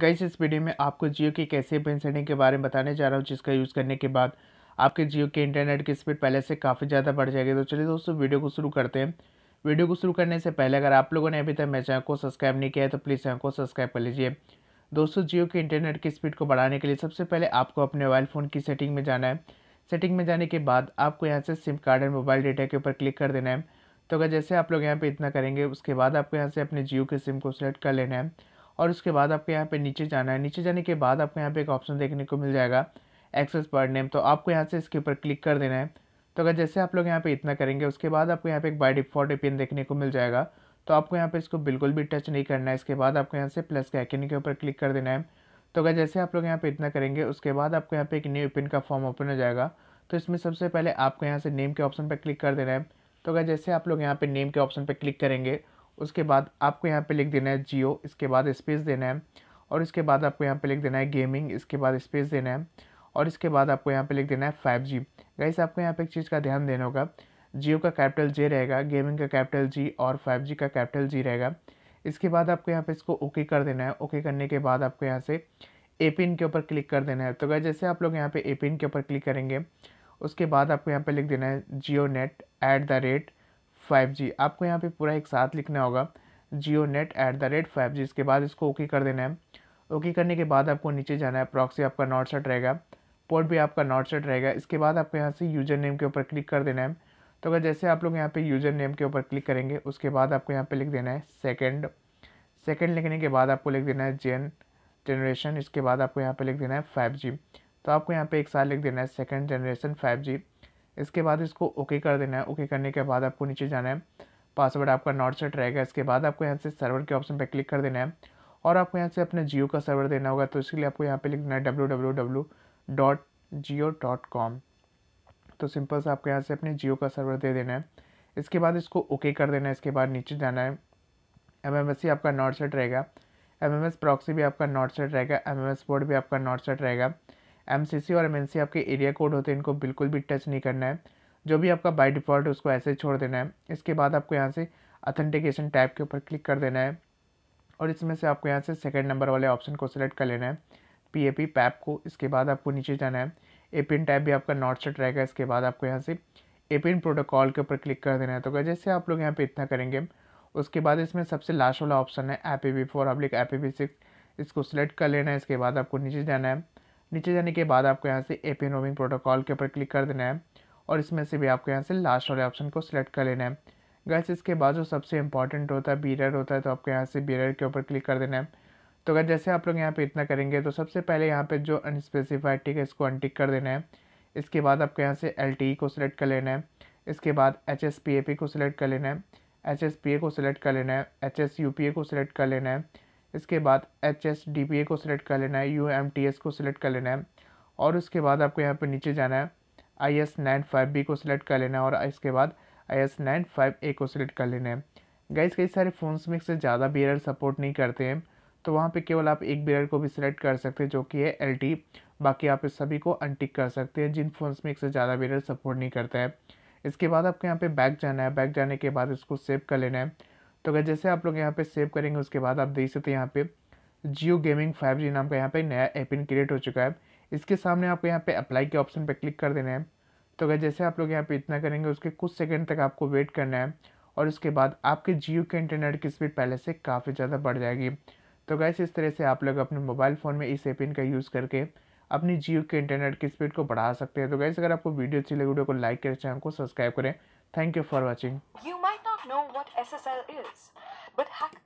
Guys इस video में आपको जियो की कैसे पिन सेटिंग के बारे में बताने जा रहा हूँ जिसका यूज़ करने के बाद आपके जियो के इंटरनेट की स्पीड पहले से काफ़ी ज़्यादा बढ़ जाएगी तो चलिए दोस्तों वीडियो को शुरू करते हैं वीडियो को शुरू करने से पहले अगर आप लोगों ने अभी तक मेरे चैनल को सब्सक्राइब नहीं किया है तो प्लीज़ चैनल को सब्सक्राइब कर लीजिए दोस्तों जियो के इंटरनेट की स्पीड को बढ़ाने के लिए सबसे पहले आपको अपने मोबाइल फ़ोन की सेटिंग में जाना है सेटिंग में जाने के बाद आपको यहाँ से SIM card and mobile data के ऊपर क्लिक कर देना है तो अगर जैसे आप लोग यहाँ पे इतना करेंगे उसके बाद आपको यहाँ से अपने जियो के सिम को सेलेक्ट कर लेना है और उसके बाद आपको यहाँ पे नीचे जाना है नीचे जाने के बाद आपको यहाँ पे एक ऑप्शन देखने को मिल जाएगा एक्सेस पर नेम तो आपको यहाँ से इसके ऊपर क्लिक कर देना है तो अगर जैसे आप लोग यहाँ पे इतना करेंगे उसके बाद आपको यहाँ पे एक बाय डिफॉल्ट एपियन देखने को मिल जाएगा तो आपको यहाँ पे इसको बिल्कुल भी टच नहीं करना है इसके बाद आपको यहाँ से प्लस के आइकन के ऊपर क्लिक कर देना है तो अगर जैसे आप लोग यहाँ पे इतना करेंगे उसके बाद आपको यहाँ पे एक न्यू पिन का फॉर्म ओपन हो जाएगा तो इसमें सबसे पहले आपको यहाँ से नेम के ऑप्शन पर क्लिक कर देना है तो अगर जैसे आप लोग यहाँ पे नेम के ऑप्शन पर क्लिक करेंगे उसके बाद आपको यहाँ पे लिख देना है जियो इसके बाद स्पेस देना है और इसके बाद आपको यहाँ पे लिख देना है गेमिंग इसके बाद स्पेस देना है और इसके बाद आपको यहाँ पे लिख देना है फाइव जी गाइस आपको यहाँ पे एक चीज़ का ध्यान देना होगा जियो का कैपिटल जे रहेगा गेमिंग का कैपिटल जी और फाइव जी का कैपिटल जी रहेगा इसके बाद आपको यहाँ पर इसको ओके कर देना है ओके करने के बाद आपको यहाँ से ए पिन के ऊपर क्लिक कर देना है तो गाइस जैसे आप लोग यहाँ पे ए पिन के ऊपर क्लिक करेंगे उसके बाद आपको यहाँ पर लिख देना है Jio net at the rate five G आपको यहाँ पे पूरा एक साथ लिखना होगा Jio net at the rate five G इसके बाद इसको ओके कर देना है ओके करने के बाद आपको नीचे जाना है प्रॉक्सी आपका नॉट सेट रहेगा पोर्ट भी आपका नॉट सेट रहेगा इसके बाद आपको यहाँ से यूज़र नेम के ऊपर क्लिक कर देना है तो अगर जैसे आप लोग यहाँ पे यूज़र नेम के ऊपर क्लिक करेंगे उसके बाद आपको यहाँ पे लिख देना है सेकंड सेकंड लिखने के बाद आपको लिख देना है जेन जनरेशन इसके बाद आपको यहाँ पे लिख देना है फाइव जी तो आपको यहाँ पे एक साल लिख देना है सेकंड जनरेशन फाइव जी इसके बाद इसको ओके कर देना है ओके करने के बाद आपको नीचे जाना है पासवर्ड आपका नॉट सेट रहेगा इसके बाद आपको यहाँ से सर्वर के ऑप्शन पर क्लिक कर देना है और आपको यहाँ से अपने जियो का सर्वर देना होगा तो इसके लिए आपको यहाँ लिख लिखना है W W W dot Jio dot com तो सिंपल से आपको यहाँ से अपने जियो का सर्वर दे देना है इसके बाद इसको ओके कर देना है इसके बाद नीचे जाना है एम एम एस आपका नॉट सेट रहेगा एम एम एस प्रॉक्सी भी आपका नॉट सेट रहेगा एम एम एस बोर्ड भी आपका नॉट सेट रहेगा एम और एम आपके एरिया कोड होते हैं इनको बिल्कुल भी टच नहीं करना है जो भी आपका बाई डिफ़ॉल्ट उसको ऐसे छोड़ देना है इसके बाद आपको यहाँ से अथेंटिकेशन टैब के ऊपर क्लिक कर देना है और इसमें से आपको यहाँ से सेकेंड नंबर वाले ऑप्शन को सिलेक्ट कर लेना है पी ए पी पैप को इसके बाद आपको नीचे जाना है एपिन टाइप भी आपका नॉट सेट रहेगा इसके बाद आपको यहाँ से एपिन प्रोटोकॉल के ऊपर क्लिक कर देना है तो जैसे आप लोग यहाँ पे इतना करेंगे उसके बाद इसमें सबसे लास्ट वाला ऑप्शन है ए पी वी फोर अब्लिक ए पी वी सिक्स इसको सिलेक्ट कर लेना है इसके बाद आपको नीचे जाना है नीचे जाने के बाद आपको यहाँ से एपियन रोमिंग प्रोटोकॉल के ऊपर क्लिक कर देना है और इसमें से भी आपको यहाँ से लास्ट वाले ऑप्शन को सिलेक्ट कर लेना है गैस इसके बाद जो सबसे इंपॉर्टेंट होता है बीरर e होता है तो आपको यहाँ से बीरर e के ऊपर क्लिक कर देना है तो अगर जैसे आप लोग यहाँ पे इतना करेंगे तो सबसे पहले यहाँ पे जो अनस्पेसिफाइड टिक है इसको अनटिक कर देना है इसके बाद आपको यहाँ से एल e को सिलेक्ट कर लेना है इसके बाद एच को सिलेक्ट कर लेना है एच को सिलेक्ट कर लेना है एच को सिलेक्ट कर लेना है इसके बाद H S D P A को सिलेक्ट कर लेना है यू एम टी एस को सिलेक्ट कर लेना है और उसके बाद आपको यहाँ पे नीचे जाना है I S nine five B को सिलेक्ट कर लेना है और इसके बाद I S nine five A को सिलेक्ट कर लेना है गाइस कई सारे फ़ोन्स में इससे ज़्यादा बियर सपोर्ट नहीं करते हैं तो वहाँ पे केवल आप एक बियर को भी सिलेक्ट कर सकते हैं जो कि है एल टी बाकी आप इस सभी को अनटिक कर सकते हैं जिन फ़ोन्स में इससे ज़्यादा बियर सपोर्ट नहीं करता है इसके बाद आपको यहाँ पे बैक जाना है बैक जाने के बाद इसको सेव कर लेना है तो अगर जैसे आप लोग यहाँ पे सेव करेंगे उसके बाद आप देख सकते हैं यहाँ पे जियो गेमिंग फाइव जी नाम का यहाँ पे नया एपिन क्रिएट हो चुका है इसके सामने आपको यहाँ पे अप्लाई के ऑप्शन पे क्लिक कर देना है तो अगर जैसे आप लोग यहाँ पे इतना करेंगे उसके कुछ सेकंड तक आपको वेट करना है और उसके बाद आपके जियो के इंटरनेट की स्पीड पहले से काफ़ी ज़्यादा बढ़ जाएगी तो गैस इस तरह से आप लोग अपने मोबाइल फ़ोन में इस एपिन का यूज़ करके अपनी जियो के इंटरनेट की स्पीड को बढ़ा सकते हैं तो गैस अगर आपको वीडियो अच्छी लगे वीडियो तो को लाइक करें चैनल को सब्सक्राइब करें thank you for watching know what SSL is, but hack.